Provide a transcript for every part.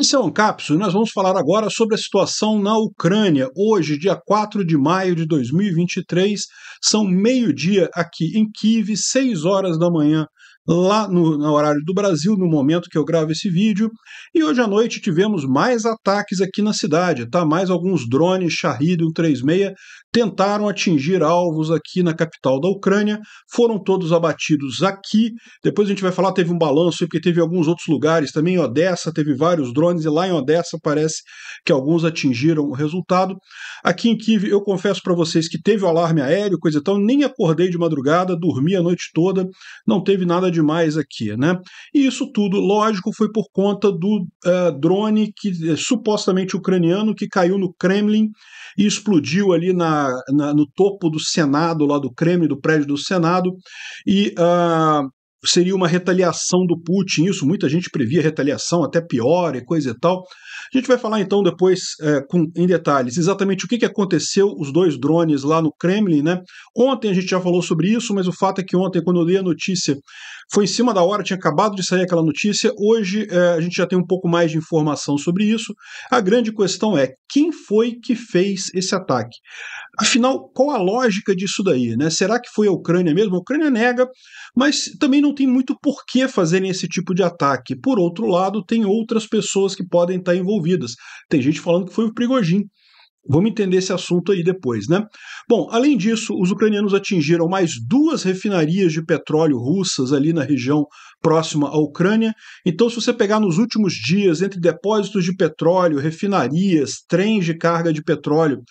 Esse é o Ancapso e nós vamos falar agora sobre a situação na Ucrânia. Hoje, dia 4 de maio de 2023, são meio-dia aqui em Kiev, 6 horas da manhã lá no, no, horário do Brasil, no momento que eu gravo esse vídeo. E hoje à noite tivemos mais ataques aqui na cidade, tá? Mais alguns drones Shahid 136 tentaram atingir alvos aqui na capital da Ucrânia, foram todos abatidos aqui. Depois a gente vai falar, teve um balanço, porque teve alguns outros lugares também, em Odessa, teve vários drones, e lá em Odessa parece que alguns atingiram o resultado. Aqui em Kiev, eu confesso para vocês que teve o alarme aéreo, coisa e tal, nem acordei de madrugada, dormi a noite toda, não teve nada de demais aqui, né? E isso tudo, lógico, foi por conta do uh, drone que eh, supostamente ucraniano que caiu no Kremlin e explodiu ali na, na, no topo do Senado, lá do Kremlin, do prédio do Senado, e uh, seria uma retaliação do Putin, isso muita gente previa retaliação, até pior e coisa e tal. A gente vai falar então depois é, com, em detalhes exatamente o que, que aconteceu, os dois drones lá no Kremlin, né? Ontem a gente já falou sobre isso, mas o fato é que ontem, quando eu li a notícia, foi em cima da hora, tinha acabado de sair aquela notícia. Hoje é, a gente já tem um pouco mais de informação sobre isso. A grande questão é quem foi que fez esse ataque? Afinal, qual a lógica disso daí, né? Será que foi a Ucrânia mesmo? A Ucrânia nega, mas também não não tem muito por que fazerem esse tipo de ataque. Por outro lado, tem outras pessoas que podem estar envolvidas. Tem gente falando que foi o Prigojin. Vamos entender esse assunto aí depois, né? Bom, além disso, os ucranianos atingiram mais duas refinarias de petróleo russas ali na região próxima à Ucrânia. Então, se você pegar nos últimos dias, entre depósitos de petróleo, refinarias, trens de carga de petróleo,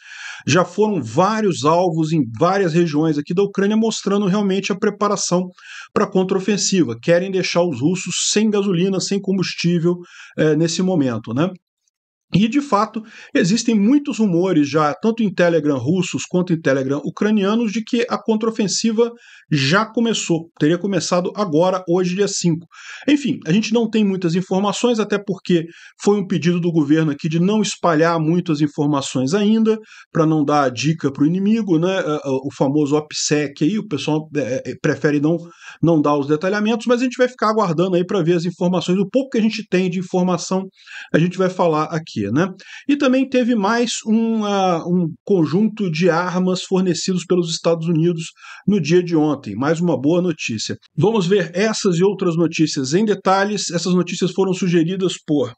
já foram vários alvos em várias regiões aqui da Ucrânia, mostrando realmente a preparação para a contraofensiva. Querem deixar os russos sem gasolina, sem combustível é, nesse momento, né? E de fato, existem muitos rumores já, tanto em Telegram russos quanto em Telegram ucranianos, de que a contraofensiva já começou, teria começado agora, hoje, dia 5. Enfim, a gente não tem muitas informações, até porque foi um pedido do governo aqui de não espalhar muitas informações ainda, para não dar a dica para o inimigo, né? O famoso OPSEC aí, o pessoal é, é, prefere não, não dar os detalhamentos, mas a gente vai ficar aguardando aí para ver as informações, o pouco que a gente tem de informação, a gente vai falar aqui né? E também teve mais um, uh, um conjunto de armas fornecidos pelos Estados Unidos no dia de ontem. Mais uma boa notícia. Vamos ver essas e outras notícias em detalhes. Essas notícias foram sugeridas por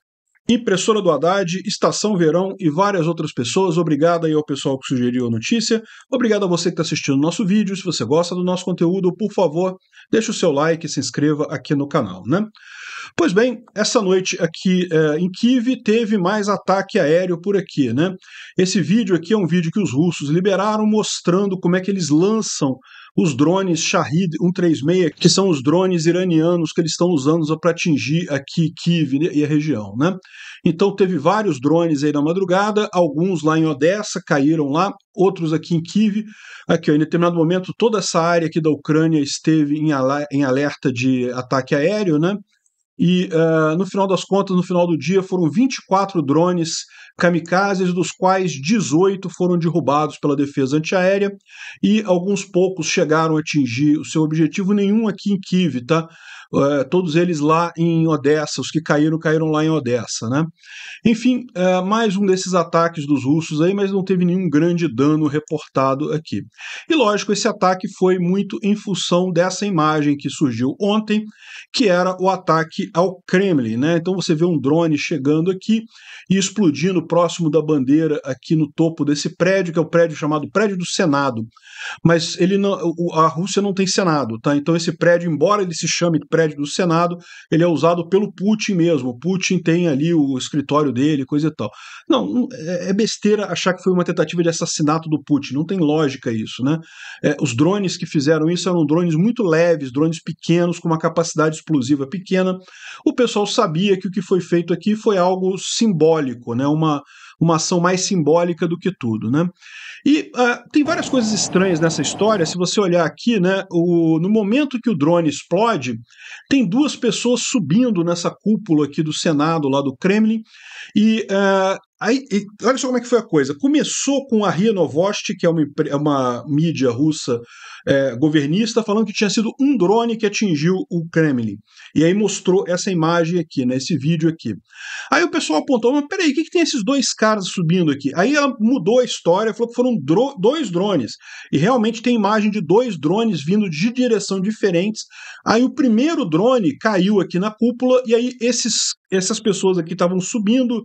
Impressora do Haddad, Estação Verão e várias outras pessoas. Obrigado aí ao pessoal que sugeriu a notícia. Obrigado a você que está assistindo o nosso vídeo. Se você gosta do nosso conteúdo, por favor, deixe o seu like e se inscreva aqui no canal, né? Pois bem, essa noite aqui é, em Kiev teve mais ataque aéreo por aqui, né? Esse vídeo aqui é um vídeo que os russos liberaram mostrando como é que eles lançam os drones Shahid 136, que são os drones iranianos que eles estão usando para atingir aqui Kiev e a região, né? Então teve vários drones aí na madrugada, alguns lá em Odessa caíram lá, outros aqui em Kiev. Aqui, ó, em determinado momento, toda essa área aqui da Ucrânia esteve em alerta de ataque aéreo, né? E uh, no final das contas, no final do dia, foram 24 drones kamikazes, dos quais 18 foram derrubados pela defesa antiaérea e alguns poucos chegaram a atingir o seu objetivo, nenhum aqui em Kiev, tá? Eh, todos eles lá em Odessa, os que caíram, caíram lá em Odessa, né? Enfim, eh, mais um desses ataques dos russos aí, mas não teve nenhum grande dano reportado aqui. E lógico, esse ataque foi muito em função dessa imagem que surgiu ontem, que era o ataque ao Kremlin, né? Então você vê um drone chegando aqui e explodindo próximo da bandeira aqui no topo desse prédio, que é o prédio chamado Prédio do Senado mas ele não, a Rússia não tem Senado, tá? Então esse prédio, embora ele se chame prédio do Senado, ele é usado pelo Putin mesmo. O Putin tem ali o escritório dele, coisa e tal. Não, é, é besteira achar que foi uma tentativa de assassinato do Putin. Não tem lógica isso, né? É, os drones que fizeram isso eram drones muito leves, drones pequenos com uma capacidade explosiva pequena. O pessoal sabia que o que foi feito aqui foi algo simbólico, né? Uma uma ação mais simbólica do que tudo, né? E uh, tem várias coisas estranhas nessa história. Se você olhar aqui, né, o, no momento que o drone explode, tem duas pessoas subindo nessa cúpula aqui do Senado, lá do Kremlin, e uh, Aí, olha só como é que foi a coisa. Começou com a RIA Novost que é uma, uma mídia russa é, governista, falando que tinha sido um drone que atingiu o Kremlin. E aí mostrou essa imagem aqui, né, esse vídeo aqui. Aí o pessoal apontou, mas peraí, o que, que tem esses dois caras subindo aqui? Aí ela mudou a história, falou que foram dro dois drones. E realmente tem imagem de dois drones vindo de direção diferentes. Aí o primeiro drone caiu aqui na cúpula, e aí esses, essas pessoas aqui estavam subindo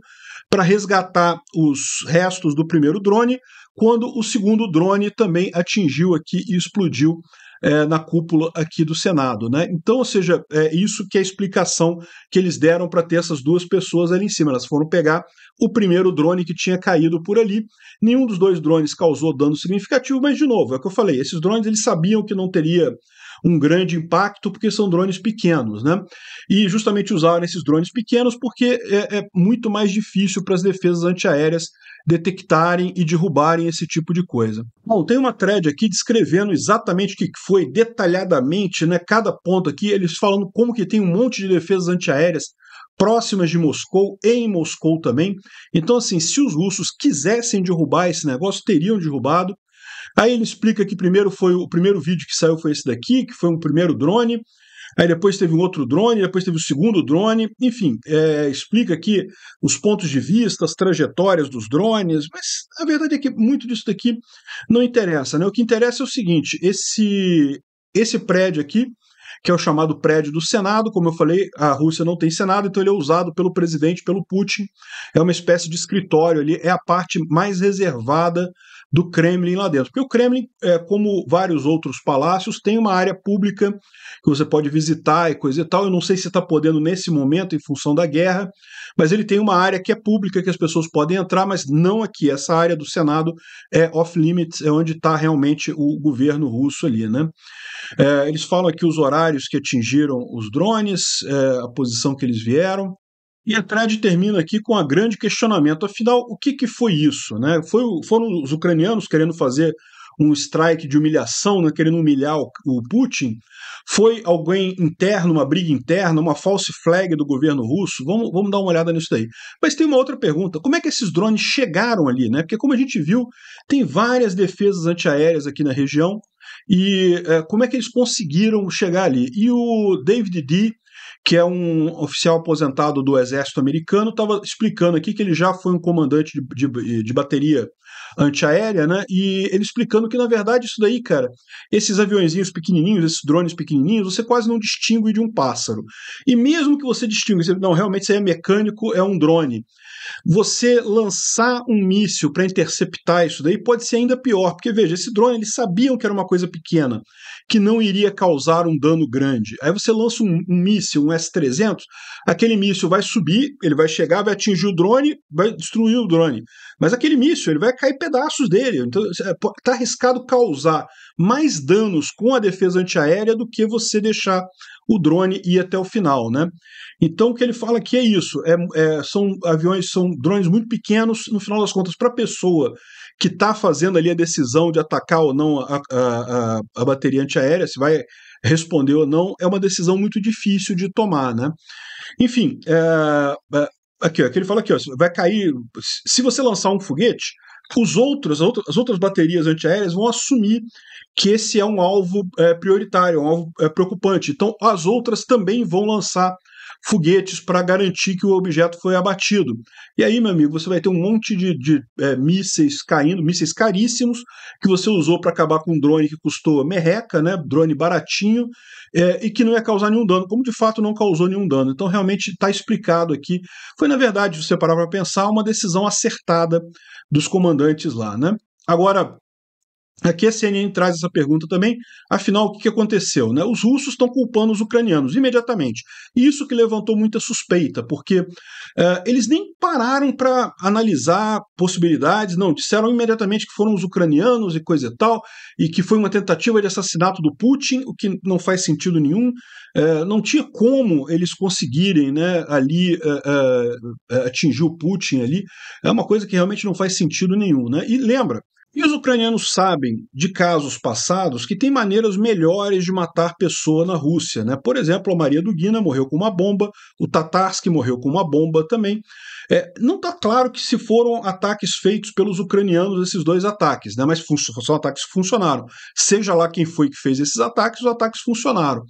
para resgatar os restos do primeiro drone, quando o segundo drone também atingiu aqui e explodiu é, na cúpula aqui do Senado. Né? Então, ou seja, é isso que é a explicação que eles deram para ter essas duas pessoas ali em cima. Elas foram pegar o primeiro drone que tinha caído por ali. Nenhum dos dois drones causou dano significativo, mas, de novo, é o que eu falei, esses drones eles sabiam que não teria um grande impacto, porque são drones pequenos, né? E justamente usaram esses drones pequenos porque é, é muito mais difícil para as defesas antiaéreas detectarem e derrubarem esse tipo de coisa. Bom, tem uma thread aqui descrevendo exatamente o que foi detalhadamente, né, cada ponto aqui, eles falando como que tem um monte de defesas antiaéreas próximas de Moscou e em Moscou também. Então assim, se os russos quisessem derrubar esse negócio, teriam derrubado. Aí ele explica que primeiro foi o primeiro vídeo que saiu foi esse daqui, que foi um primeiro drone. Aí depois teve um outro drone, depois teve o um segundo drone, enfim, é, explica aqui os pontos de vista, as trajetórias dos drones, mas a verdade é que muito disso daqui não interessa, né? O que interessa é o seguinte: esse, esse prédio aqui, que é o chamado prédio do Senado. Como eu falei, a Rússia não tem Senado, então ele é usado pelo presidente, pelo Putin. É uma espécie de escritório ali, é a parte mais reservada do Kremlin lá dentro. Porque o Kremlin, é, como vários outros palácios, tem uma área pública que você pode visitar e coisa e tal. Eu não sei se está podendo nesse momento, em função da guerra, mas ele tem uma área que é pública, que as pessoas podem entrar, mas não aqui. Essa área do Senado é off-limits, é onde está realmente o governo russo ali. Né? É, eles falam aqui os horários que atingiram os drones, é, a posição que eles vieram. E a trade termina aqui com um grande questionamento. Afinal, o que, que foi isso? Né? Foi, foram os ucranianos querendo fazer um strike de humilhação, né, querendo humilhar o, o, Putin? Foi alguém interno, uma briga interna, uma false flag do governo russo? Vamos, vamos dar uma olhada nisso daí. Mas tem uma outra pergunta: como é que esses drones chegaram ali? Né? Porque, como a gente viu, tem várias defesas antiaéreas aqui na região. E é, como é que eles conseguiram chegar ali? E o David Dee, que é um oficial aposentado do Exército Americano, estava explicando aqui que ele já foi um comandante de, de, de bateria antiaérea, né? E ele explicando que, na verdade, isso daí, cara, esses aviãozinhos pequenininhos, esses drones pequenininhos, você quase não distingue de um pássaro. E mesmo que você distinga, não, realmente isso aí é mecânico, é um drone. Você lançar um míssil para interceptar isso daí pode ser ainda pior, porque veja, esse drone eles sabiam que era uma coisa pequena, que não iria causar um dano grande. Aí você lança um, um míssil, um S-300, aquele míssil vai subir, ele vai chegar, vai atingir o drone, vai destruir o drone. Mas aquele míssil, ele vai cair pedaços dele. Então, está é, arriscado causar mais danos com a defesa antiaérea do que você deixar o drone ir até o final, né? Então, o que ele fala aqui é isso. É, é, são aviões, são drones muito pequenos, no final das contas, para a pessoa que está fazendo ali a decisão de atacar ou não a, a, a, a bateria antiaérea, se vai responder ou não é uma decisão muito difícil de tomar, né? Enfim, é, é aqui, aqui ele fala aqui, ó, vai cair. Se você lançar um foguete, os outros, as outras baterias antiaéreas vão assumir que esse é um alvo é, prioritário, um alvo é, preocupante. Então, as outras também vão lançar foguetes para garantir que o objeto foi abatido. E aí, meu amigo, você vai ter um monte de, de é, mísseis caindo, mísseis caríssimos, que você usou para acabar com um drone que custou merreca, né? Drone baratinho, é, e que não ia causar nenhum dano, como de fato não causou nenhum dano. Então, realmente está explicado aqui. Foi, na verdade, se você parar para pensar, uma decisão acertada dos comandantes lá, né? Agora, Aqui a CNN traz essa pergunta também. Afinal, o que aconteceu? Né? Os russos estão culpando os ucranianos imediatamente. isso que levantou muita suspeita, porque uh, eles nem pararam para analisar possibilidades, não. Disseram imediatamente que foram os ucranianos e coisa e tal, e que foi uma tentativa de assassinato do Putin, o que não faz sentido nenhum. Uh, não tinha como eles conseguirem né, ali uh, atingir o Putin ali. É uma coisa que realmente não faz sentido nenhum. Né? E lembra, e os ucranianos sabem de casos passados que tem maneiras melhores de matar pessoa na Rússia. Né? Por exemplo, a Maria Dugina morreu com uma bomba, o Tatarsky morreu com uma bomba também. É, não está claro que se foram ataques feitos pelos ucranianos, esses dois ataques, né? mas são ataques que funcionaram. Seja lá quem foi que fez esses ataques, os ataques funcionaram.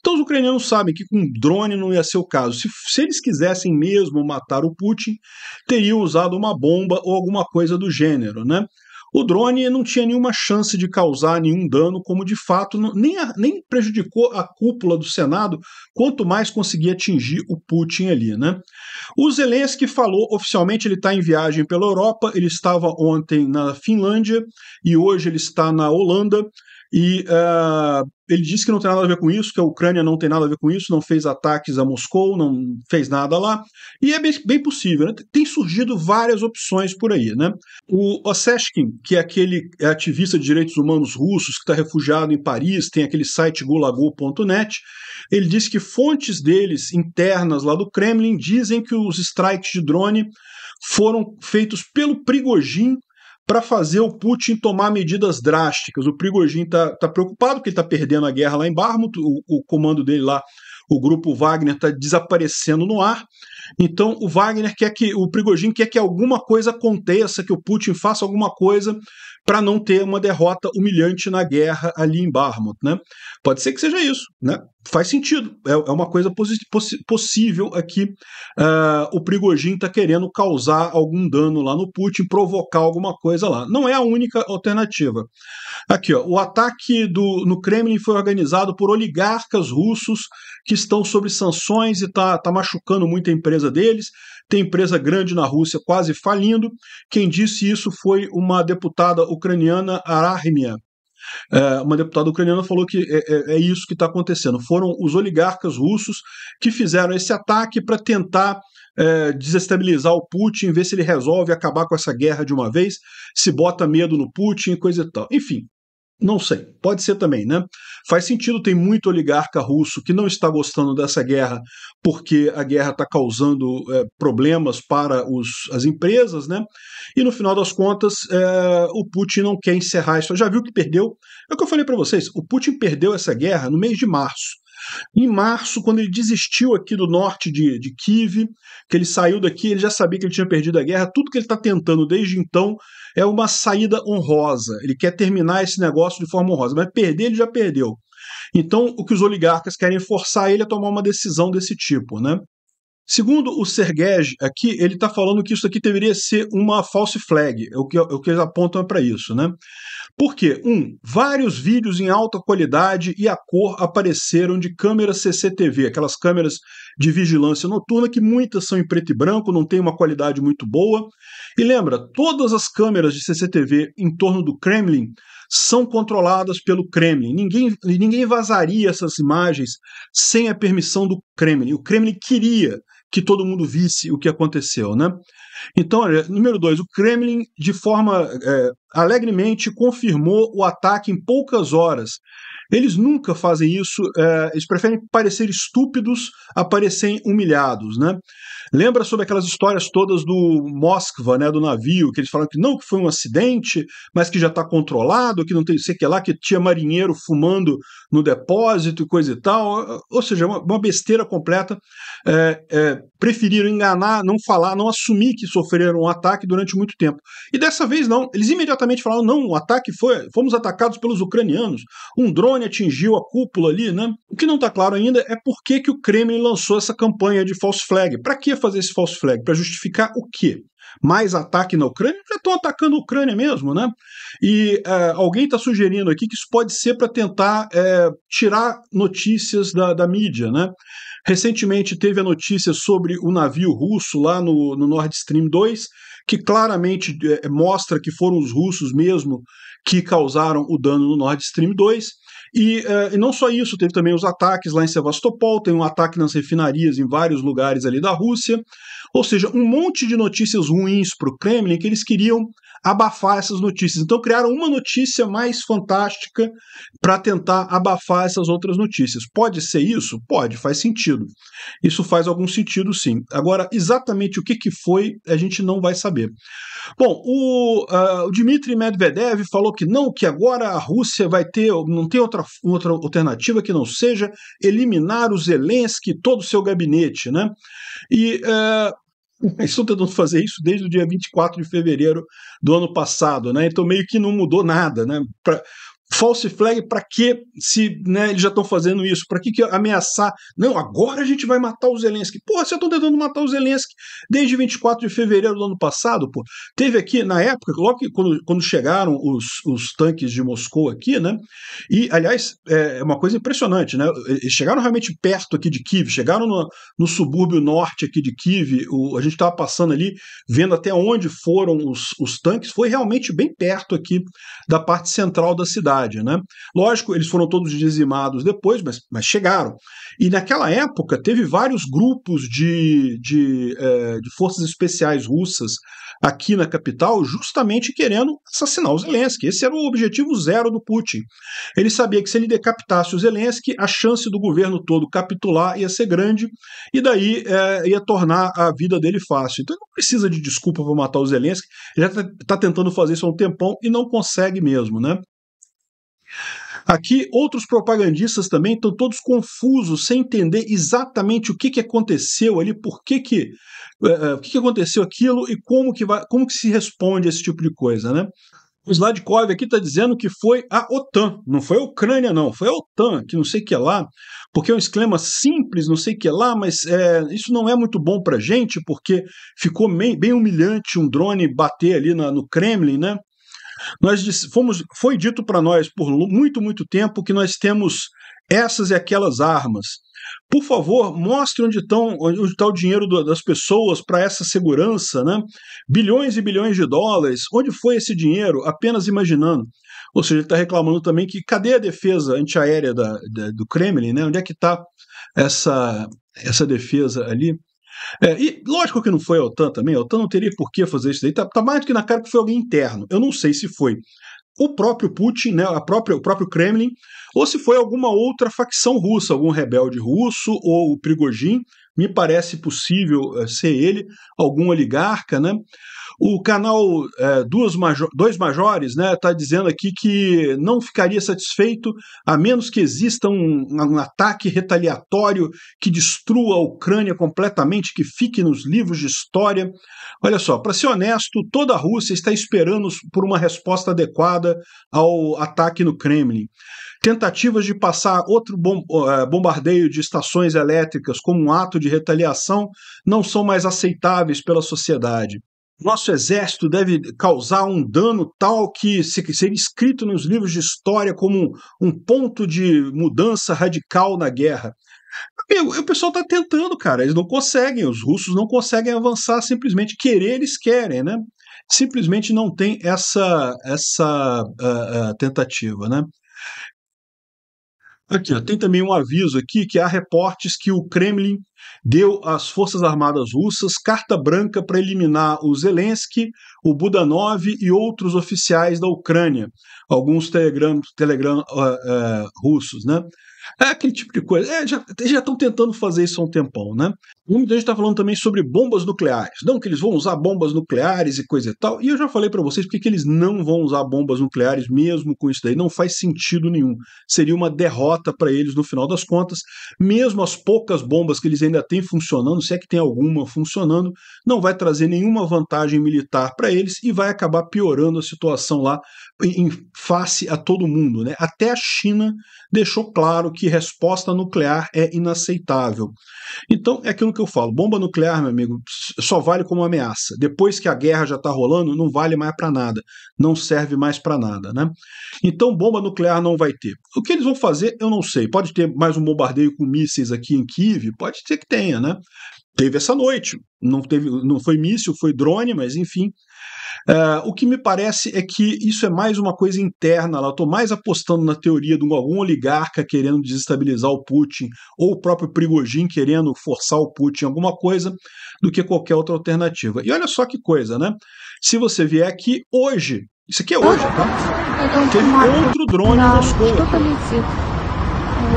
Então os ucranianos sabem que com drone não ia ser o caso. Se, se eles quisessem mesmo matar o Putin, teriam usado uma bomba ou alguma coisa do gênero. Né? O drone não tinha nenhuma chance de causar nenhum dano, como de fato nem, a, nem prejudicou a cúpula do Senado, quanto mais conseguia atingir o Putin ali. Né? O Zelensky falou oficialmente, ele está em viagem pela Europa, ele estava ontem na Finlândia e hoje ele está na Holanda. E uh, ele disse que não tem nada a ver com isso, que a Ucrânia não tem nada a ver com isso, não fez ataques a Moscou, não fez nada lá. E é bem, bem possível, né? Tem surgido várias opções por aí, né? O Osechkin, que é aquele ativista de direitos humanos russos que está refugiado em Paris, tem aquele site gulago.net, ele disse que fontes deles internas lá do Kremlin dizem que os strikes de drone foram feitos pelo Prigojin para fazer o Putin tomar medidas drásticas. O Prigojin está tá preocupado porque ele está perdendo a guerra lá em Barmut, o, o comando dele lá, o grupo Wagner, está desaparecendo no ar. Então o Wagner quer que o Prigojin quer que alguma coisa aconteça, que o Putin faça alguma coisa para não ter uma derrota humilhante na guerra ali em Barmont, né? Pode ser que seja isso, né? Faz sentido, é, é uma coisa possi possível aqui. Uh, o Prigojin está querendo causar algum dano lá no Putin, provocar alguma coisa lá. Não é a única alternativa. Aqui, ó, o ataque do, no Kremlin foi organizado por oligarcas russos que estão sob sanções e está tá machucando muita empresa empresa deles, tem empresa grande na Rússia quase falindo. Quem disse isso foi uma deputada ucraniana, Ararmia, é, uma deputada ucraniana falou que é, é, é isso que está acontecendo. Foram os oligarcas russos que fizeram esse ataque para tentar é, desestabilizar o Putin, ver se ele resolve acabar com essa guerra de uma vez, se bota medo no Putin, coisa e tal. Enfim, não sei, pode ser também, né? Faz sentido, tem muito oligarca russo que não está gostando dessa guerra porque a guerra está causando é, problemas para os, as empresas, né? E no final das contas, é, o Putin não quer encerrar isso. Já viu que perdeu? É o que eu falei para vocês: o Putin perdeu essa guerra no mês de março. Em março, quando ele desistiu aqui do norte de, de Kiev, que ele saiu daqui, ele já sabia que ele tinha perdido a guerra. Tudo que ele está tentando desde então é uma saída honrosa. Ele quer terminar esse negócio de forma honrosa, mas perder ele já perdeu. Então, o que os oligarcas querem é forçar ele a tomar uma decisão desse tipo, né? Segundo o Sergej, aqui ele está falando que isso aqui deveria ser uma false flag, é o que, é o que eles apontam para isso, né? Porque, um, vários vídeos em alta qualidade e a cor apareceram de câmeras CCTV, aquelas câmeras de vigilância noturna, que muitas são em preto e branco, não tem uma qualidade muito boa. E lembra, todas as câmeras de CCTV em torno do Kremlin são controladas pelo Kremlin. Ninguém, ninguém vazaria essas imagens sem a permissão do Kremlin. O Kremlin queria que todo mundo visse o que aconteceu, né? Então, olha, número dois, o Kremlin, de forma é, alegremente, confirmou o ataque em poucas horas. Eles nunca fazem isso, é, eles preferem parecer estúpidos a parecerem humilhados, né? Lembra sobre aquelas histórias todas do Moskva, né, do navio, que eles falam que não, que foi um acidente, mas que já está controlado, que não tem sei que lá, que tinha marinheiro fumando no depósito e coisa e tal, ou seja, uma, uma besteira completa. É, é, preferiram enganar, não falar, não assumir que sofreram um ataque durante muito tempo. E dessa vez não, eles imediatamente falaram: não, o ataque foi, fomos atacados pelos ucranianos, um drone atingiu a cúpula ali, né? O que não está claro ainda é por que, que o Kremlin lançou essa campanha de false flag. Para que fazer esse false flag? Para justificar o quê? mais ataque na Ucrânia, já estão atacando a Ucrânia mesmo, né? E é, alguém está sugerindo aqui que isso pode ser para tentar é, tirar notícias da, da mídia, né? Recentemente teve a notícia sobre o navio russo lá no, no Nord Stream 2, que claramente é, é, mostra que foram os russos mesmo que causaram o dano no Nord Stream 2. E, é, e, não só isso, teve também os ataques lá em Sevastopol, tem um ataque nas refinarias em vários lugares ali da Rússia. Ou seja, um monte de notícias ruins para o Kremlin que eles queriam abafar essas notícias. Então criaram uma notícia mais fantástica para tentar abafar essas outras notícias. Pode ser isso? Pode, faz sentido. Isso faz algum sentido, sim. Agora, exatamente o que, que foi, a gente não vai saber. Bom, o, uh, o Dmitry Medvedev falou que não, que agora a Rússia vai ter, não tem outra, outra alternativa que não seja eliminar o Zelensky e todo o seu gabinete, né? E uh, estou tentando fazer isso desde o dia 24 de fevereiro do ano passado, né? Então meio que não mudou nada, né? false flag, para que se né, eles já estão fazendo isso? Para que, que ameaçar? Não, agora a gente vai matar o Zelensky. Porra, vocês estão tentando matar o Zelensky desde 24 de fevereiro do ano passado, pô. Teve aqui, na época, logo que, quando, quando chegaram os, os tanques de Moscou aqui, né? E, aliás, é, é uma coisa impressionante, né? Eles chegaram realmente perto aqui de Kiev, chegaram no, no subúrbio norte aqui de Kiev, o, a gente estava passando ali, vendo até onde foram os, os tanques, foi realmente bem perto aqui da parte central da cidade cidade. Né? Lógico, eles foram todos dizimados depois, mas, mas chegaram. E naquela época teve vários grupos de, de, é, de forças especiais russas aqui na capital, justamente querendo assassinar o Zelensky. Esse era o objetivo zero do Putin. Ele sabia que se ele decapitasse o Zelensky, a chance do governo todo capitular ia ser grande e daí é, ia tornar a vida dele fácil. Então ele não precisa de desculpa para matar o Zelensky, ele já está tá tentando fazer isso há um tempão e não consegue mesmo, né? Aqui, outros propagandistas também estão todos confusos, sem entender exatamente o que, que aconteceu ali, por que que, uh, que, que aconteceu aquilo e como que, vai, como que se responde a esse tipo de coisa, né? O Sladkov aqui está dizendo que foi a OTAN, não foi a Ucrânia, não, foi a OTAN, que não sei o que é lá, porque é um esquema simples, não sei o que é lá, mas é, isso não é muito bom para gente, porque ficou bem, bem humilhante um drone bater ali na, no Kremlin, né? Nós fomos, foi dito para nós por muito, muito tempo que nós temos essas e aquelas armas. Por favor, mostre onde, estão, onde está o dinheiro do, das pessoas para essa segurança, né? Bilhões e bilhões de dólares. Onde foi esse dinheiro? Apenas imaginando. Ou seja, ele está reclamando também que cadê a defesa antiaérea da, da, do Kremlin, né? Onde é que está essa, essa defesa ali? É, e lógico que não foi a OTAN também, a OTAN não teria por que fazer isso daí, tá, tá mais do que na cara que foi alguém interno. Eu não sei se foi o próprio Putin, né, a própria, o próprio Kremlin, ou se foi alguma outra facção russa, algum rebelde russo ou o Prigojin, me parece possível é, ser ele, algum oligarca, né? O canal é, Duas Major, Dois Majores está né, tá dizendo aqui que não ficaria satisfeito a menos que exista um, um ataque retaliatório que destrua a Ucrânia completamente, que fique nos livros de história. Olha só, para ser honesto, toda a Rússia está esperando por uma resposta adequada ao ataque no Kremlin. Tentativas de passar outro bom, é, bombardeio de estações elétricas como um ato de retaliação não são mais aceitáveis pela sociedade nosso exército deve causar um dano tal que seria escrito nos livros de história como um ponto de mudança radical na guerra. Amigo, o pessoal está tentando, cara. Eles não conseguem, os russos não conseguem avançar simplesmente. Querer, eles querem, né? Simplesmente não tem essa, essa uh, uh, tentativa, né? Aqui, ó, tem também um aviso aqui que há reportes que o Kremlin deu às Forças Armadas Russas carta branca para eliminar o Zelensky, o Budanov e outros oficiais da Ucrânia, alguns telegram, telegram uh, uh, russos, né? É aquele tipo de coisa. É, já estão tentando fazer isso há um tempão, né? Muita gente está falando também sobre bombas nucleares. Não que eles vão usar bombas nucleares e coisa e tal. E eu já falei para vocês porque que eles não vão usar bombas nucleares mesmo com isso daí. Não faz sentido nenhum. Seria uma derrota para eles no final das contas. Mesmo as poucas bombas que eles ainda têm funcionando, se é que tem alguma funcionando, não vai trazer nenhuma vantagem militar para eles e vai acabar piorando a situação lá em face a todo mundo. Né? Até a China deixou claro que resposta nuclear é inaceitável. Então é aquilo que que eu falo. Bomba nuclear, meu amigo, só vale como ameaça. Depois que a guerra já está rolando, não vale mais para nada. Não serve mais para nada, né? Então, bomba nuclear não vai ter. O que eles vão fazer, eu não sei. Pode ter mais um bombardeio com mísseis aqui em Kiev? Pode ser que tenha, né? Teve essa noite. Não, teve, não foi míssil, foi drone, mas enfim, ah, o que me parece é que isso é mais uma coisa interna. Lá. Eu estou mais apostando na teoria de algum oligarca querendo desestabilizar o Putin, ou o próprio Prigogine querendo forçar o Putin alguma coisa, do que qualquer outra alternativa. E olha só que coisa, né? Se você vier aqui hoje, isso aqui é hoje, tá? Teve outro drone em Moscou.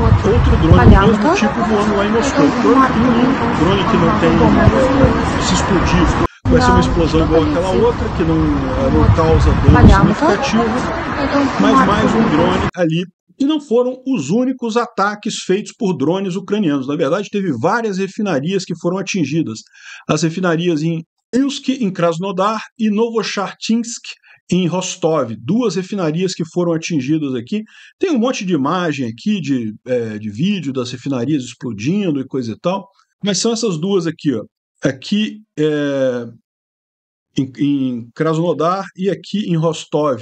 Outro drone do mesmo tipo voando lá em Moscou. Drone que não, drone que não tem é, se explodiu Vai ser uma explosão igual àquela outra, que não, eh, não causa dano significativo, é mas mais um drone ali. E não foram os únicos ataques feitos por drones ucranianos. Na verdade, teve várias refinarias que foram atingidas. As refinarias em Ilsk, em Krasnodar, e Novochartinsk, em Rostov, duas refinarias que foram atingidas aqui. Tem um monte de imagem aqui, de, é, de vídeo das refinarias explodindo e coisa e tal. Mas são essas duas aqui, ó. É aqui é, em, em, Krasnodar e aqui em Rostov.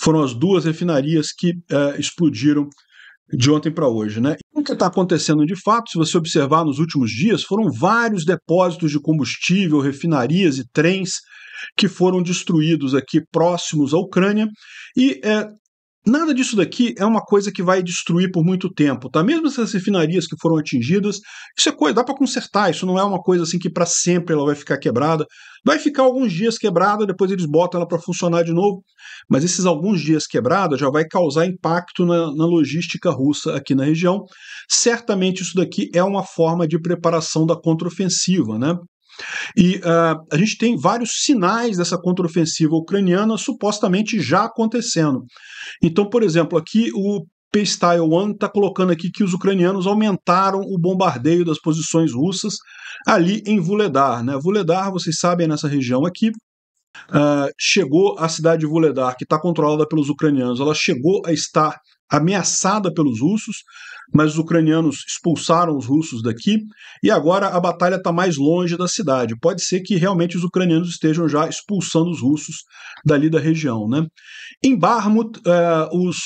Foram as duas refinarias que é, explodiram de ontem para hoje. Né? o que está acontecendo de fato, se você observar nos últimos dias, foram vários depósitos de combustível, refinarias e trens que foram destruídos aqui próximos à Ucrânia e é, Nada disso daqui é uma coisa que vai destruir por muito tempo, tá? Mesmo essas refinarias que foram atingidas, isso é coisa, dá para consertar, isso não é uma coisa assim que para sempre ela vai ficar quebrada. Vai ficar alguns dias quebrada, depois eles botam ela para funcionar de novo, mas esses alguns dias quebrada já vai causar impacto na, na logística russa aqui na região. Certamente isso daqui é uma forma de preparação da contraofensiva, né? E uh, a gente tem vários sinais dessa contraofensiva ucraniana supostamente já acontecendo. Então, por exemplo, aqui o P-Style One está colocando aqui que os ucranianos aumentaram o bombardeio das posições russas ali em Vuledar. Né? Vuledar, vocês sabem, é nessa região aqui, Uh, chegou a cidade de Vuledar, que está controlada pelos ucranianos, ela chegou a estar ameaçada pelos russos, mas os ucranianos expulsaram os russos daqui e agora a batalha está mais longe da cidade. Pode ser que realmente os ucranianos estejam já expulsando os russos dali da região. Né? Em Barmut, eh, os,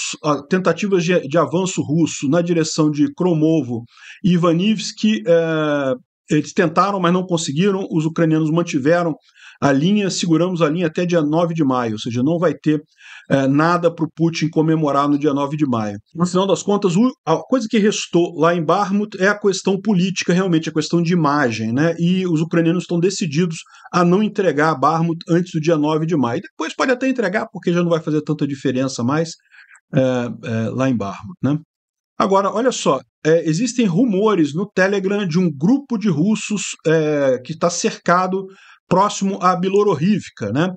tentativas de, de, avanço russo na direção de Kromovo e Ivanivski eh, eles tentaram, mas não conseguiram. Os ucranianos mantiveram a linha, seguramos a linha até dia 9 de maio, ou seja, não vai ter é, nada para o Putin comemorar no dia 9 de maio. No final das contas, a coisa que restou lá em Barmut é a questão política, realmente, a questão de imagem, né? E os ucranianos estão decididos a não entregar Barmut antes do dia 9 de maio. Depois pode até entregar, porque já não vai fazer tanta diferença mais é, é, lá em Barmut, né? Agora, olha só, é, existem rumores no Telegram de um grupo de russos é, que está cercado próximo à Bilororivka, né?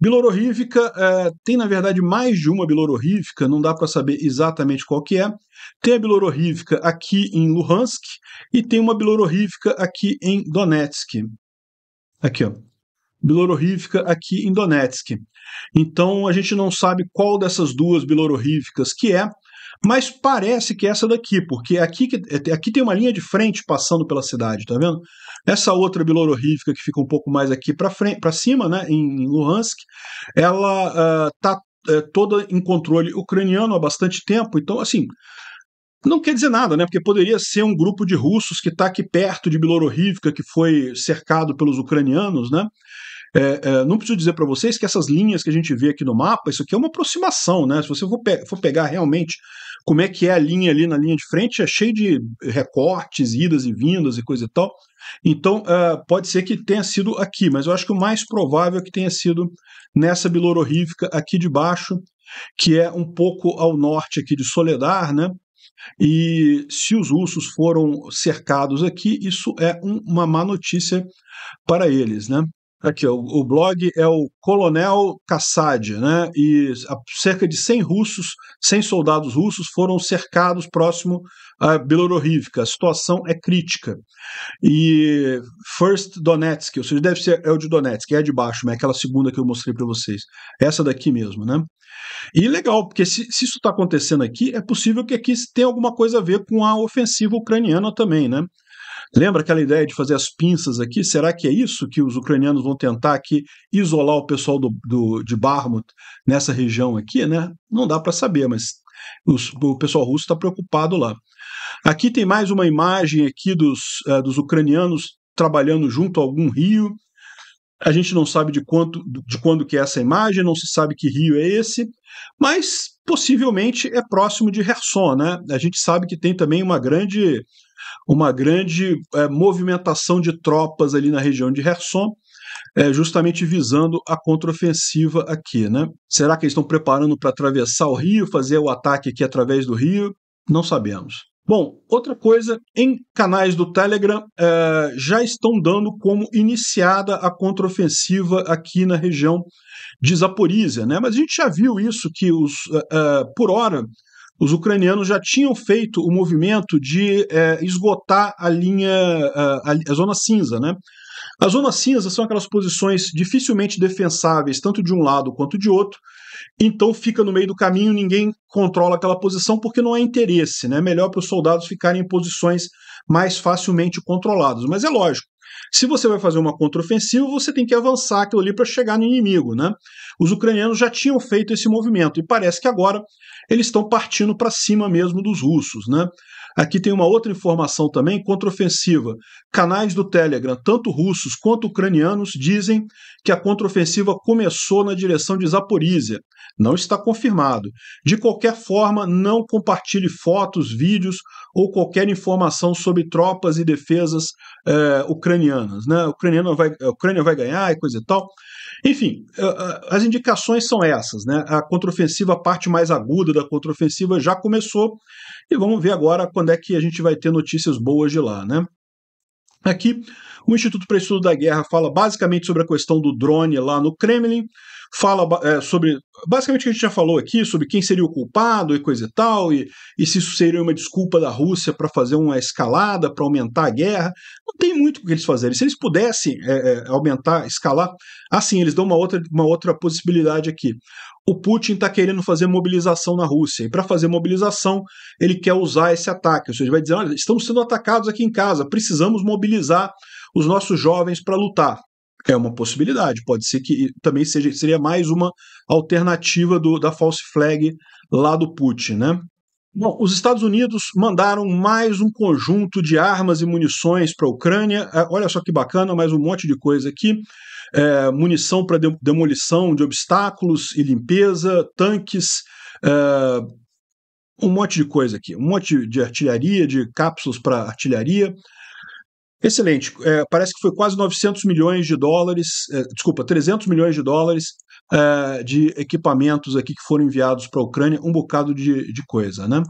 Bilororífica é, eh, tem, na verdade, mais de uma bilororífica, não dá para saber exatamente qual que é. Tem a bilororífica aqui em Luhansk e tem uma bilororífica aqui em Donetsk. Aqui, ó. Bilororífica aqui em Donetsk. Então a gente não sabe qual dessas duas bilororíficas que é, mas parece que é essa daqui, porque é aqui, é, aqui tem uma linha de frente passando pela cidade, tá vendo? Essa outra bilororrífica que fica um pouco mais aqui para cima, né, em Luhansk, ela ah, tá é, toda em controle ucraniano há bastante tempo, então, assim, não quer dizer nada, né? Porque poderia ser um grupo de russos que está aqui perto de Bilororivka, que foi cercado pelos ucranianos, né? É, é, não preciso dizer para vocês que essas linhas que a gente vê aqui no mapa, isso aqui é uma aproximação, né? Se você for, pe for pegar realmente como é que é a linha ali na linha de frente, é cheio de recortes, idas e vindas e coisa e tal. Então, uh, pode ser que tenha sido aqui, mas eu acho que o mais provável é que tenha sido nessa bilororífica aqui de baixo, que é um pouco ao norte aqui de Soledar, né? E se os ursos foram cercados aqui, isso é um, uma má notícia para eles, né? Aqui, o blog é o Colonel Kassad, né? E cerca de 100 russos, 100 soldados russos foram cercados próximo a Belororivka. A situação é crítica. E First Donetsk, ou seja, deve ser é o de Donetsk, é de baixo, mas é aquela segunda que eu mostrei para vocês. Essa daqui mesmo, né? E legal, porque se, se isso está acontecendo aqui, é possível que aqui tenha alguma coisa a ver com a ofensiva ucraniana também, né? Lembra aquela ideia de fazer as pinças aqui? Será que é isso que os ucranianos vão tentar aqui isolar o pessoal do, do de Barmut nessa região aqui, né? Não dá para saber, mas os, o pessoal russo está preocupado lá. Aqui tem mais uma imagem aqui dos, uh, dos ucranianos trabalhando junto a algum rio. A gente não sabe de quanto, de quando que é essa imagem, não se sabe que rio é esse, mas possivelmente é próximo de Kherson, né? A gente sabe que tem também uma grande uma grande é, movimentação de tropas ali na região de Kherson, é, justamente visando a contraofensiva aqui. Né? Será que eles estão preparando para atravessar o rio, fazer o ataque aqui através do rio? Não sabemos. Bom, outra coisa, em canais do Telegram é, já estão dando como iniciada a contraofensiva aqui na região de Zaporizhia, né? Mas a gente já viu isso que os, é, é, por hora os ucranianos já tinham feito o movimento de é, esgotar a linha, a, a, zona cinza, né? A zona cinza são aquelas posições dificilmente defensáveis, tanto de um lado quanto de outro, então fica no meio do caminho, ninguém controla aquela posição porque não há interesse, né? É melhor para os soldados ficarem em posições mais facilmente controladas. Mas é lógico, se você vai fazer uma contraofensiva, você tem que avançar aquilo ali para chegar no inimigo. Né? Os ucranianos já tinham feito esse movimento e parece que agora eles estão partindo para cima mesmo dos russos. Né? Aqui tem uma outra informação também contraofensiva. Canais do Telegram, tanto russos quanto ucranianos, dizem que a contraofensiva começou na direção de Zaporizhia. Não está confirmado. De qualquer forma, não compartilhe fotos, vídeos ou qualquer informação sobre tropas e defesas é, ucranianas. Né? A, vai, a Ucrânia vai ganhar e coisa e tal. Enfim, eh, eh, as indicações são essas. Né? A contraofensiva, a parte mais aguda da contraofensiva já começou e vamos ver agora quando quando é que a gente vai ter notícias boas de lá, né? Aqui, o Instituto para Estudo da Guerra fala basicamente sobre a questão do drone lá no Kremlin, fala é, sobre basicamente o que a gente já falou aqui sobre quem seria o culpado e coisa e tal, e, e se isso seria uma desculpa da Rússia para fazer uma escalada, para aumentar a guerra, não tem muito o que eles fazerem. Se eles pudessem é, é, aumentar, escalar, assim, eles dão uma outra, uma outra possibilidade aqui. O Putin está querendo fazer mobilização na Rússia, e para fazer mobilização, ele quer usar esse ataque. Ou seja, ele vai dizer: olha, estamos sendo atacados aqui em casa, precisamos mobilizar os nossos jovens para lutar. É uma possibilidade. Pode ser que também seja, seria mais uma alternativa do, da false flag lá do Putin, né? Bom, os Estados Unidos mandaram mais um conjunto de armas e munições para a Ucrânia. É, olha só que bacana, mais um monte de coisa aqui. É, munição para de, demolição de obstáculos e limpeza, tanques, é, um monte de coisa aqui. Um monte de artilharia, de cápsulas para artilharia. Excelente. É, parece que foi quase 900 milhões de dólares, é, desculpa, 300 milhões de dólares é, de equipamentos aqui que foram enviados para a Ucrânia, um bocado de, de coisa, né?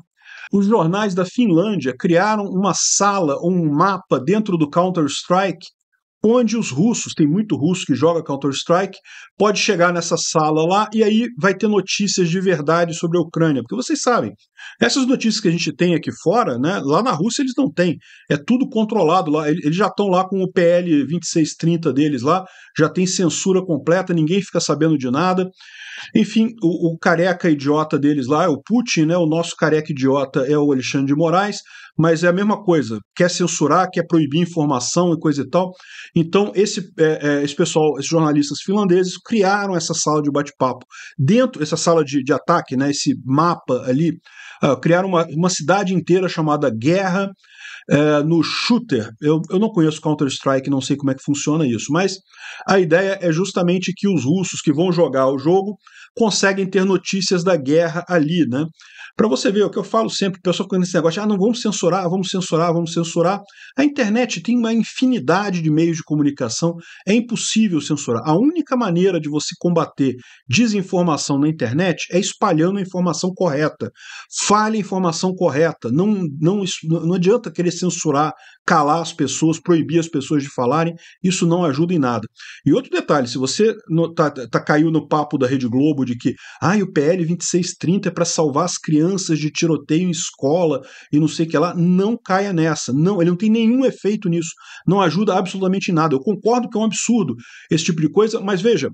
Os jornais da Finlândia criaram uma sala um mapa dentro do Counter-Strike onde os russos, tem muito russo que joga Counter-Strike, pode chegar nessa sala lá e aí vai ter notícias de verdade sobre a Ucrânia, porque vocês sabem, essas notícias que a gente tem aqui fora, né, lá na Rússia eles não têm, é tudo controlado lá, eles já estão lá com o PL 2630 deles lá, já tem censura completa, ninguém fica sabendo de nada, enfim, o, o careca idiota deles lá é o Putin, né, o nosso careca idiota é o Alexandre de Moraes, mas é a mesma coisa. Quer censurar, quer proibir informação e coisa e tal. Então, esse, é, é esse pessoal, esses jornalistas finlandeses, criaram essa sala de bate-papo. Dentro dessa sala de, de ataque, né, esse mapa ali, uh, criaram uma, uma cidade inteira chamada Guerra uh, no Shooter. Eu, eu não conheço Counter-Strike, não sei como é que funciona isso, mas a ideia é justamente que os russos que vão jogar o jogo conseguem ter notícias da guerra ali, né? Para você ver, o que eu falo sempre, o pessoal com esse negócio, ah, não vamos censurar censurar, vamos censurar, vamos censurar. A internet tem uma infinidade de meios de comunicação, é impossível censurar. A única maneira de você combater desinformação na internet é espalhando a informação correta. Fale a informação correta, não, não, não adianta querer censurar calar as pessoas, proibir as pessoas de falarem, isso não ajuda em nada. E outro detalhe, se você no, tá, tá, caiu no papo da Rede Globo de que ah, o PL 2630 é para salvar as crianças de tiroteio em escola e não sei o que lá, não caia nessa. Não, ele não tem nenhum efeito nisso. Não ajuda absolutamente em nada. Eu concordo que é um absurdo esse tipo de coisa, mas veja,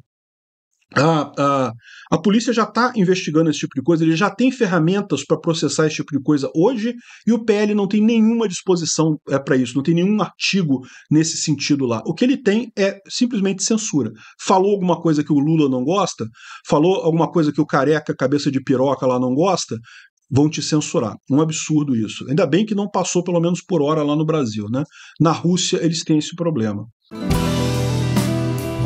a, a, a polícia já está investigando esse tipo de coisa, ele já tem ferramentas para processar esse tipo de coisa hoje, e o PL não tem nenhuma disposição é, para isso, não tem nenhum artigo nesse sentido lá. O que ele tem é simplesmente censura. Falou alguma coisa que o Lula não gosta, falou alguma coisa que o careca, cabeça de piroca lá não gosta, vão te censurar. Um absurdo isso. Ainda bem que não passou, pelo menos por hora, lá no Brasil. Né? Na Rússia, eles têm esse problema.